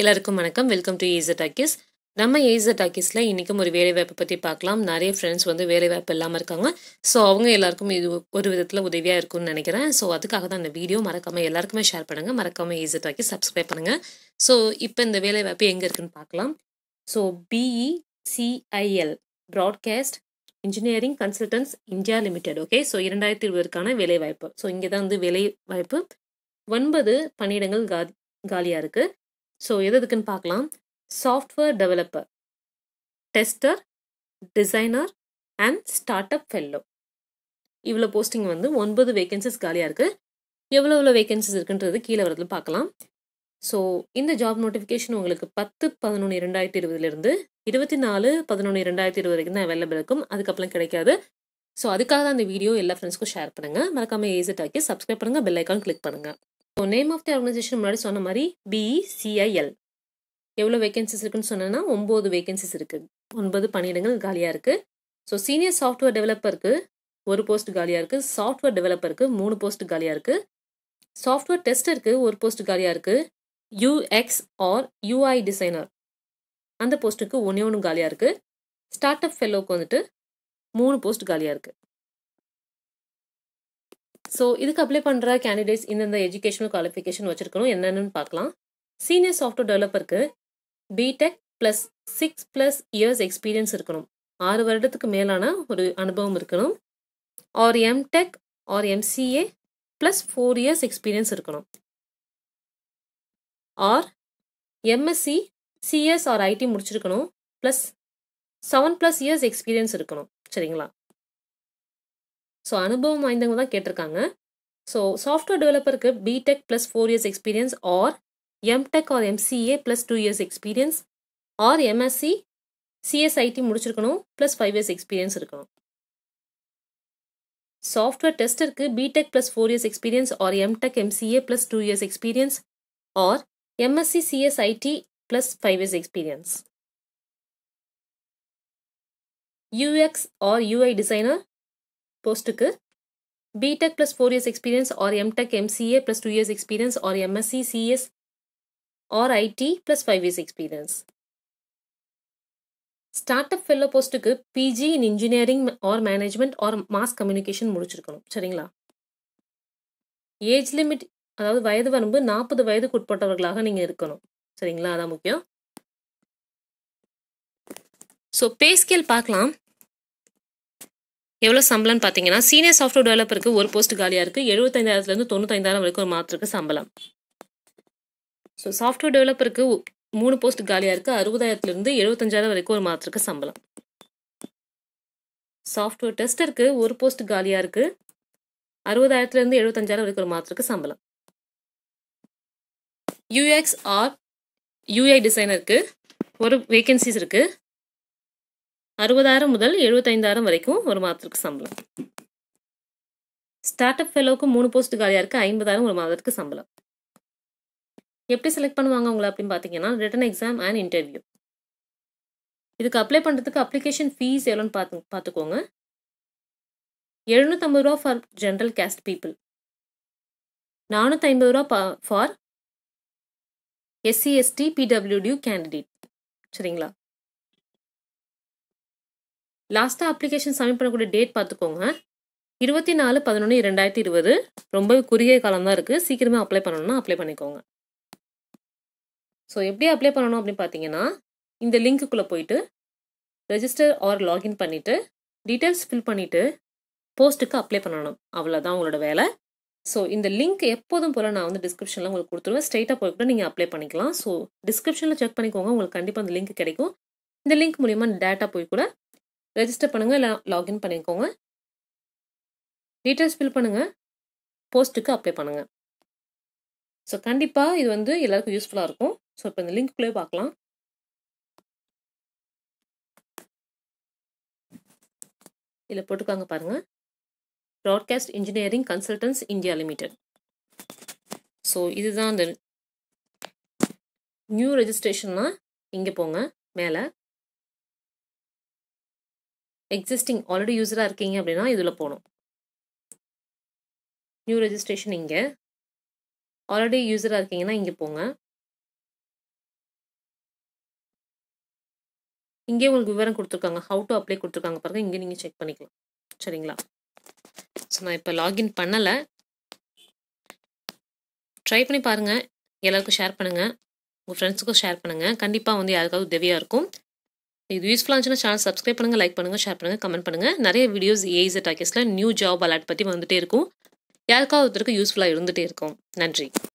எல்லாருக்கும் வணக்கம் welcome to ஏச டாக்கிஸ் நம்ம ஏச டாக்கிஸில் இன்றைக்கும் ஒரு வேலைவாய்ப்பை பற்றி பார்க்கலாம் நிறைய ஃப்ரெண்ட்ஸ் வந்து வேலைவாய்ப்பு இல்லாமல் இருக்காங்க ஸோ அவங்க எல்லாருக்கும் இது ஒரு விதத்தில் உதவியாக இருக்கும்னு நினைக்கிறேன் ஸோ அதுக்காக தான் இந்த வீடியோ மறக்காமல் எல்லாருக்குமே ஷேர் பண்ணுங்கள் மறக்காமல் ஏச டாக்கிஸ் சப்ஸ்கிரைப் பண்ணுங்கள் ஸோ இப்போ இந்த வேலைவாய்ப்பு எங்கே இருக்குதுன்னு பார்க்கலாம் so BE CIL broadcast engineering consultants India limited okay so இரண்டாயிரத்தி இருபதுக்கான வேலைவாய்ப்பு ஸோ இங்கே தான் வந்து வேலைவாய்ப்பு ஒன்பது பணியிடங்கள் காலியாக இருக்குது ஸோ எது எதுக்குன்னு பார்க்கலாம் software developer tester designer and startup fellow இவ்வளோ போஸ்டிங் வந்து ஒன்பது வேகன்சிஸ் காலியாக இருக்குது எவ்வளோ எவ்வளோ வேகன்சிஸ் இருக்குன்றது கீழே வரதுல பார்க்கலாம் ஸோ இந்த ஜாப் நோட்டிஃபிகேஷன் உங்களுக்கு பத்து பதினொன்று ரெண்டாயிரத்தி இருபதுலேருந்து இருபத்தி நாலு பதினொன்று ரெண்டாயிரத்தி இருபது வரைக்கும் தான் அவைலபிள் இருக்கும் அதுக்கப்புறம் கிடைக்காது ஸோ அதுக்காக தான் அந்த வீடியோ எல்லா ஃப்ரெண்ட்ஸ்க்கும் ஷேர் பண்ணுங்கள் மறக்காமல் ஏசிட் ஆக்கி சப்ஸ்கிரைப் பண்ணுங்கள் பெல் ஐக்கான் கிளிக் பண்ணுங்கள் so name of the organisation முன்னாடி சொன்ன மாதிரி பிஇசிஐஎல் எவ்வளோ வேகன்சிஸ் இருக்குன்னு சொன்னேன்னா ஒம்பது வேகன்சிஸ் இருக்குது ஒன்பது பணியிடங்கள் காலியாக இருக்குது ஸோ சீனியர் சாஃப்ட்வேர் டெவலப்பருக்கு ஒரு போஸ்ட் காலியாக இருக்குது சாஃப்ட்வேர் டெவலப்பருக்கு மூணு போஸ்ட் காலியாக இருக்குது சாஃப்ட்வேர் டெஸ்டருக்கு ஒரு போஸ்ட் காலியாக இருக்குது யூஎக்ஸ் ஆர் யூஐ டிசைனர் அந்த போஸ்ட்டுக்கு ஒன்றே ஒன்று காலியாக இருக்குது ஸ்டார்ட் அப் ஃபெல்லோவுக்கு வந்துட்டு மூணு போஸ்ட் காலியாக இருக்குது ஸோ இதுக்கு அப்ளை பண்ணுற கேண்டிடேட்ஸ் இந்தந்த எஜுகேஷனல் குவாலிஃபிகேஷன் வச்சுருக்கணும் என்னென்னு பார்க்கலாம் சீனியர் சாஃப்ட்வேர் டெவலப்பருக்கு BTech plus six plus years experience இருக்கணும் ஆறு வருடத்துக்கு மேலான ஒரு அனுபவம் இருக்கணும் or MTech or MCA plus four years experience இருக்கணும் or MSc CS or IT முடிச்சிருக்கணும் plus seven plus years experience இருக்கணும் சரிங்களா ஸோ அனுபவம் வாய்ந்தவங்க தான் கேட்டிருக்காங்க ஸோ சாஃப்ட்வேர் டெவலப்பருக்கு BTech plus four years experience or MTech or MCA plus two years experience or MSc CS IT முடிச்சிருக்கணும் ப்ளஸ் ஃபைவ் இயர்ஸ் எக்ஸ்பீரியன்ஸ் இருக்கணும் சாஃப்ட்வேர் டெஸ்டருக்கு BTech plus four years experience or MTech MCA plus two years experience or MSc CS IT plus five years experience UX or UI designer போஸ்ட்டுக்கு BTech plus four years experience or MTech MCA plus two years experience or MSc CS or IT plus five years experience startup fellow போஸ்ட்டுக்கு PG in engineering or management or mass communication முடிச்சிருக்கணும் சரிங்களா age limit அதாவது வயது வரம்பு நாற்பது வயதுக்கு உட்பட்டவர்களாக நீங்கள் இருக்கணும் சரிங்களா அதான் முக்கியம் ஸோ பேஸ்கேல் பார்க்கலாம் எவ்வளோ சம்பளம்னு பார்த்தீங்கன்னா சீனியர் சாஃப்ட்வேர் டெவலப்பருக்கு ஒரு போஸ்ட் காலியாக இருக்குது எழுபத்தைந்தாயிரத்துலேருந்து தொண்ணூத்தைந்தாயிரம் வரைக்கும் ஒரு மாதத்துக்கு சம்பளம் ஸோ சாஃப்ட்வேர் டெவலப்பருக்கு மூணு போஸ்ட் காலியாக இருக்குது அறுபதாயிரத்துலேருந்து எழுபத்தஞ்சாயிரம் வரைக்கும் ஒரு மாதத்துக்கு சம்பளம் சாஃப்ட்வேர் டெஸ்டருக்கு ஒரு போஸ்ட் காலியாக இருக்குது அறுபதாயிரத்துலேருந்து எழுபத்தஞ்சாயிரம் வரைக்கும் ஒரு மாதத்துக்கு சம்பளம் யூஎக்ஸ் ஆர் யூஐ டிசைனருக்கு ஒரு வேகன்சிஸ் இருக்குது அறுபதாயிரம் முதல் எழுபத்தைந்தாயிரம் வரைக்கும் ஒரு மாதத்துக்கு சம்பளம் ஸ்டார்ட் அப் ஃபெலோவுக்கு மூணு போஸ்ட் காலியாக இருக்குது ஐம்பதாயிரம் ஒரு மாதத்துக்கு சம்பளம் எப்படி செலக்ட் பண்ணுவாங்க உங்களை அப்படின்னு பார்த்தீங்கன்னா ரிட்டன் எக்ஸாம் அண்ட் இன்டர்வியூ இதுக்கு அப்ளை பண்ணுறதுக்கு அப்ளிகேஷன் ஃபீஸ் எவ்வளோன்னு பார்த்து பார்த்துக்கோங்க எழுநூற்றம்பது ரூபா ஃபார் ஜென்ரல் கேஸ்ட் பீப்புள் நானூற்றி ஐம்பது ரூபா பா for SC ST PWD candidate சரிங்களா லாஸ்ட்டாக அப்ளிகேஷன் சப்மிட் பண்ணக்கூடிய டேட் பார்த்துக்கோங்க இருபத்தி நாலு பதினொன்று ரெண்டாயிரத்தி இருபது ரொம்ப குறுகிய காலம் தான் இருக்குது சீக்கிரமாக அப்ளை பண்ணணும்னா அப்ளை பண்ணிக்கோங்க ஸோ எப்படி அப்ளை பண்ணணும் அப்படின்னு பார்த்தீங்கன்னா இந்த லிங்க்குள்ளே போயிட்டு ரெஜிஸ்டர் ஆர் லாகின் பண்ணிவிட்டு டீட்டெயில்ஸ் ஃபில் பண்ணிவிட்டு போஸ்ட்டுக்கு அப்ளை பண்ணணும் அவ்வளோதான் உங்களோட வேலை ஸோ இந்த லிங்க் எப்போதும் போல் நான் வந்து டிஸ்கிரிப்ஷனில் உங்களுக்கு கொடுத்துருவேன் ஸ்ட்ரெயிட்டாக போய் கூட நீங்கள் அப்ளை பண்ணிக்கலாம் ஸோ டிஸ்கிரிப்ஷனில் செக் பண்ணிக்கோங்க உங்களுக்கு கண்டிப்பாக அந்த லிங்க் கிடைக்கும் இந்த லிங்க் மூலிமா டேட்டா போய் கூட ரெஜிஸ்டர் பண்ணுங்கள் இல்லை லாகின் பண்ணிக்கோங்க டீட்டெயில்ஸ் ஃபில் பண்ணுங்கள் போஸ்ட்டுக்கு அப்ளை பண்ணுங்கள் ஸோ கண்டிப்பாக இது வந்து எல்லாருக்கும் யூஸ்ஃபுல்லாக இருக்கும் ஸோ இப்போ இந்த லிங்க்குள்ளே பார்க்கலாம் இதில் போட்டுக்காங்க பாருங்கள் broadcast engineering consultants India limited so இதுதான் அந்த நியூ ரெஜிஸ்ட்ரேஷன்னா இங்கே போங்க மேலே எக்ஸிஸ்டிங் ஆல்ரெடி யூஸராக இருக்கீங்க அப்படின்னா இதில் போகணும் நியூ ரெஜிஸ்ட்ரேஷன் இங்கே ஆல்ரெடி யூஸராக இருக்கீங்கன்னா இங்கே போங்க இங்கே உங்களுக்கு விவரம் கொடுத்துருக்காங்க ஹவு டு அப்ளை கொடுத்துருக்காங்க பாருங்க இங்கே நீங்கள் செக் பண்ணிக்கலாம் சரிங்களா ஸோ நான் இப்போ லாகின் பண்ணலை ட்ரை பண்ணி பாருங்கள் எல்லாருக்கும் ஷேர் பண்ணுங்கள் உங்கள் ஃப்ரெண்ட்ஸுக்கும் ஷேர் பண்ணுங்கள் கண்டிப்பாக வந்து யாருக்காவது உதவியாக இருக்கும் இது யூஸ்ஃபுல்லாக இருந்துச்சுன்னா சேனல் சப்ஸ்கிரைப் பண்ணுங்கள் லைக் பண்ணுங்கள் ஷேர் பண்ணுங்கள் கமெண்ட் பண்ணுங்கள் நிறைய வீடியோஸ் ஏஇஸ் டாக்கேஸில் நியூ ஜாப் அலாட் பற்றி வந்துகிட்டே இருக்கும் யாருக்காவது ஒருத்தருக்கு யூஸ்ஃபுல்லாக இருந்துகிட்டே இருக்கும் நன்றி